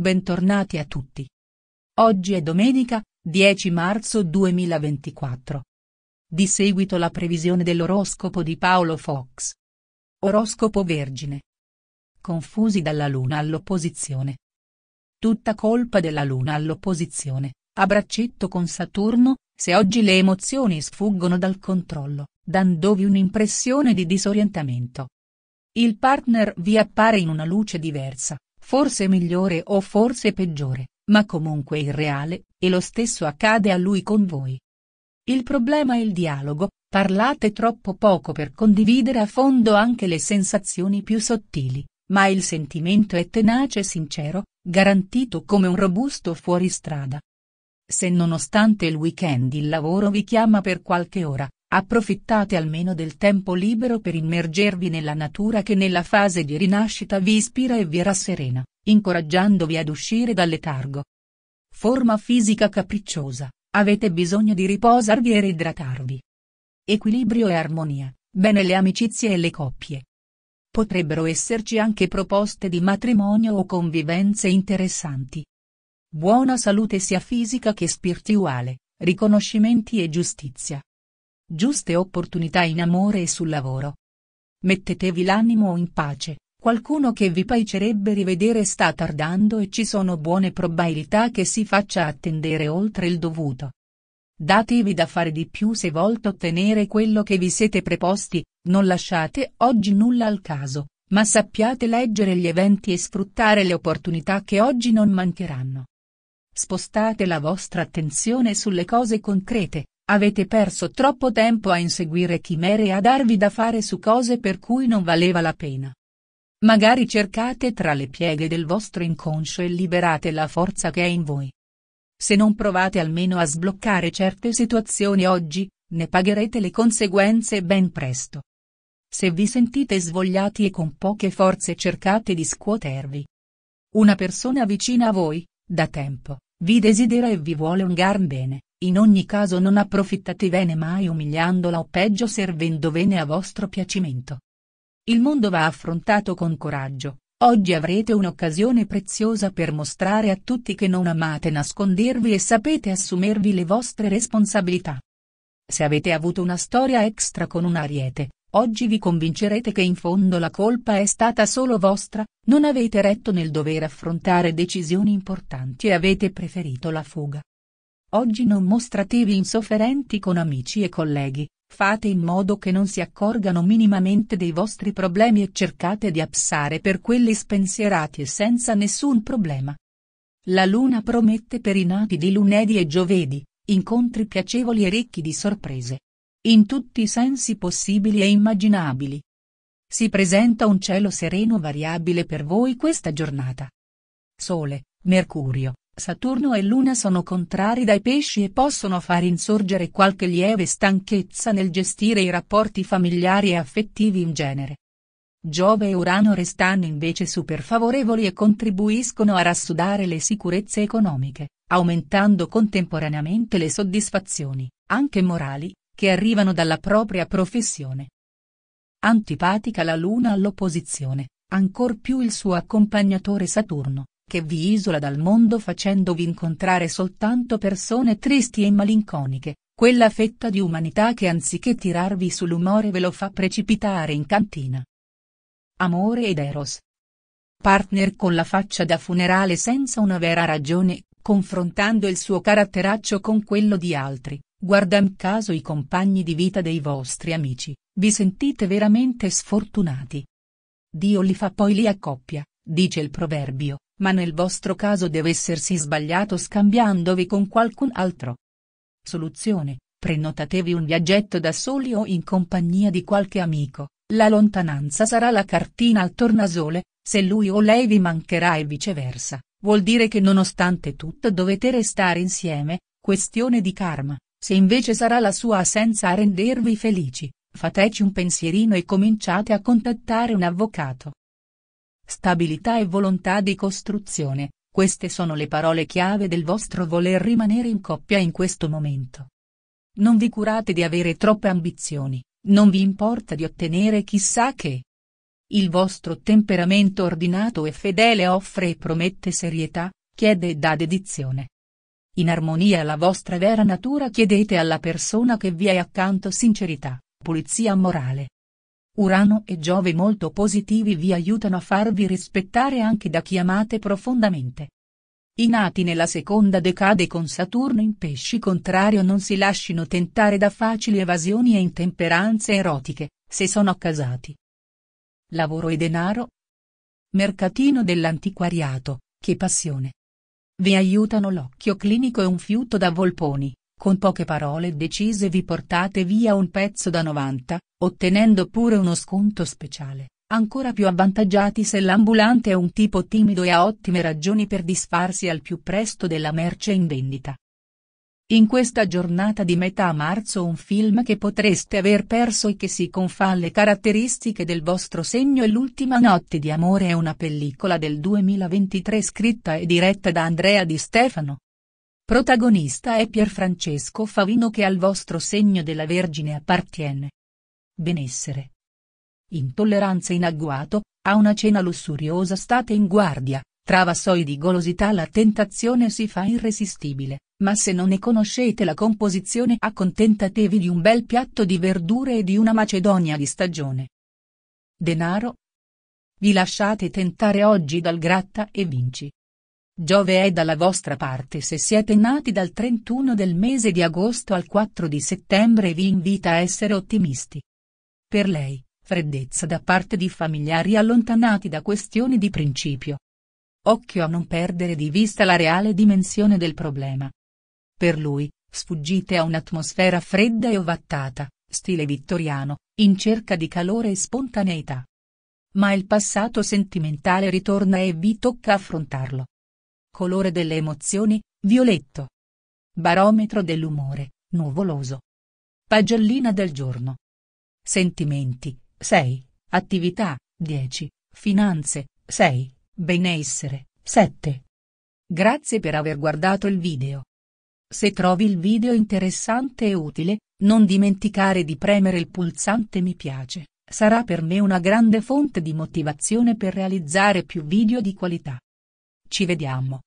Bentornati a tutti. Oggi è domenica, 10 marzo 2024. Di seguito la previsione dell'oroscopo di Paolo Fox. Oroscopo Vergine. Confusi dalla Luna all'opposizione. Tutta colpa della Luna all'opposizione, a braccetto con Saturno, se oggi le emozioni sfuggono dal controllo, dandovi un'impressione di disorientamento. Il partner vi appare in una luce diversa, forse migliore o forse peggiore, ma comunque irreale, e lo stesso accade a lui con voi. Il problema è il dialogo, parlate troppo poco per condividere a fondo anche le sensazioni più sottili, ma il sentimento è tenace e sincero, garantito come un robusto fuoristrada. Se nonostante il weekend il lavoro vi chiama per qualche ora, Approfittate almeno del tempo libero per immergervi nella natura che nella fase di rinascita vi ispira e vi rasserena, incoraggiandovi ad uscire dal letargo. Forma fisica capricciosa, avete bisogno di riposarvi e reidratarvi. Equilibrio e armonia, bene le amicizie e le coppie. Potrebbero esserci anche proposte di matrimonio o convivenze interessanti. Buona salute sia fisica che spirituale, riconoscimenti e giustizia giuste opportunità in amore e sul lavoro. Mettetevi l'animo in pace, qualcuno che vi piacerebbe rivedere sta tardando e ci sono buone probabilità che si faccia attendere oltre il dovuto. Datevi da fare di più se volete ottenere quello che vi siete preposti, non lasciate oggi nulla al caso, ma sappiate leggere gli eventi e sfruttare le opportunità che oggi non mancheranno. Spostate la vostra attenzione sulle cose concrete, Avete perso troppo tempo a inseguire chimere e a darvi da fare su cose per cui non valeva la pena. Magari cercate tra le pieghe del vostro inconscio e liberate la forza che è in voi. Se non provate almeno a sbloccare certe situazioni oggi, ne pagherete le conseguenze ben presto. Se vi sentite svogliati e con poche forze cercate di scuotervi. Una persona vicina a voi, da tempo, vi desidera e vi vuole un gran bene. In ogni caso non approfittatevene mai umiliandola o peggio servendovene a vostro piacimento. Il mondo va affrontato con coraggio, oggi avrete un'occasione preziosa per mostrare a tutti che non amate nascondervi e sapete assumervi le vostre responsabilità. Se avete avuto una storia extra con un ariete, oggi vi convincerete che in fondo la colpa è stata solo vostra, non avete retto nel dover affrontare decisioni importanti e avete preferito la fuga. Oggi non mostratevi insofferenti con amici e colleghi, fate in modo che non si accorgano minimamente dei vostri problemi e cercate di absare per quelli spensierati e senza nessun problema. La luna promette per i nati di lunedì e giovedì, incontri piacevoli e ricchi di sorprese. In tutti i sensi possibili e immaginabili. Si presenta un cielo sereno variabile per voi questa giornata. Sole, Mercurio, Saturno e Luna sono contrari dai pesci e possono far insorgere qualche lieve stanchezza nel gestire i rapporti familiari e affettivi in genere. Giove e Urano restano invece super favorevoli e contribuiscono a rassodare le sicurezze economiche, aumentando contemporaneamente le soddisfazioni, anche morali, che arrivano dalla propria professione. Antipatica la Luna all'opposizione, ancor più il suo accompagnatore Saturno, che vi isola dal mondo facendovi incontrare soltanto persone tristi e malinconiche, quella fetta di umanità che anziché tirarvi sull'umore ve lo fa precipitare in cantina. Amore ed Eros. Partner con la faccia da funerale senza una vera ragione, confrontando il suo caratteraccio con quello di altri, guardam caso i compagni di vita dei vostri amici, vi sentite veramente sfortunati. Dio li fa poi li accoppia, dice il proverbio, ma nel vostro caso deve essersi sbagliato scambiandovi con qualcun altro. Soluzione, prenotatevi un viaggetto da soli o in compagnia di qualche amico, la lontananza sarà la cartina al tornasole, se lui o lei vi mancherà e viceversa, vuol dire che nonostante tutto dovete restare insieme, questione di karma, se invece sarà la sua assenza a rendervi felici, fateci un pensierino e cominciate a contattare un avvocato. Stabilità e volontà di costruzione, queste sono le parole chiave del vostro voler rimanere in coppia in questo momento. Non vi curate di avere troppe ambizioni, non vi importa di ottenere chissà che. Il vostro temperamento ordinato e fedele offre e promette serietà, chiede e dà dedizione. In armonia alla vostra vera natura chiedete alla persona che vi è accanto sincerità, pulizia morale, Urano e Giove molto positivi vi aiutano a farvi rispettare anche da chi amate profondamente. I nati nella seconda decade con Saturno in pesci contrario non si lasciano tentare da facili evasioni e intemperanze erotiche, se sono accasati. Lavoro e denaro? Mercatino dell'antiquariato, che passione! Vi aiutano l'occhio clinico e un fiuto da volponi, con poche parole decise vi portate via un pezzo da 90, ottenendo pure uno sconto speciale, ancora più avvantaggiati se l'ambulante è un tipo timido e ha ottime ragioni per disfarsi al più presto della merce in vendita. In questa giornata di metà marzo un film che potreste aver perso e che si confà alle caratteristiche del vostro segno è L'ultima notte di amore è una pellicola del 2023 scritta e diretta da Andrea Di Stefano, Protagonista è Pierfrancesco Favino che al vostro segno della Vergine appartiene. Benessere. Intolleranza in agguato, a una cena lussuriosa state in guardia, tra vassoi di golosità la tentazione si fa irresistibile, ma se non ne conoscete la composizione accontentatevi di un bel piatto di verdure e di una macedonia di stagione. Denaro? Vi lasciate tentare oggi dal gratta e vinci. Giove è dalla vostra parte se siete nati dal 31 del mese di agosto al 4 di settembre e vi invita a essere ottimisti. Per lei, freddezza da parte di familiari allontanati da questioni di principio. Occhio a non perdere di vista la reale dimensione del problema. Per lui, sfuggite a un'atmosfera fredda e ovattata, stile vittoriano, in cerca di calore e spontaneità. Ma il passato sentimentale ritorna e vi tocca affrontarlo colore delle emozioni, violetto. Barometro dell'umore, nuvoloso. Pagellina del giorno. Sentimenti, 6. Attività, 10. Finanze, 6. Benessere, 7. Grazie per aver guardato il video. Se trovi il video interessante e utile, non dimenticare di premere il pulsante mi piace, sarà per me una grande fonte di motivazione per realizzare più video di qualità. Ci vediamo.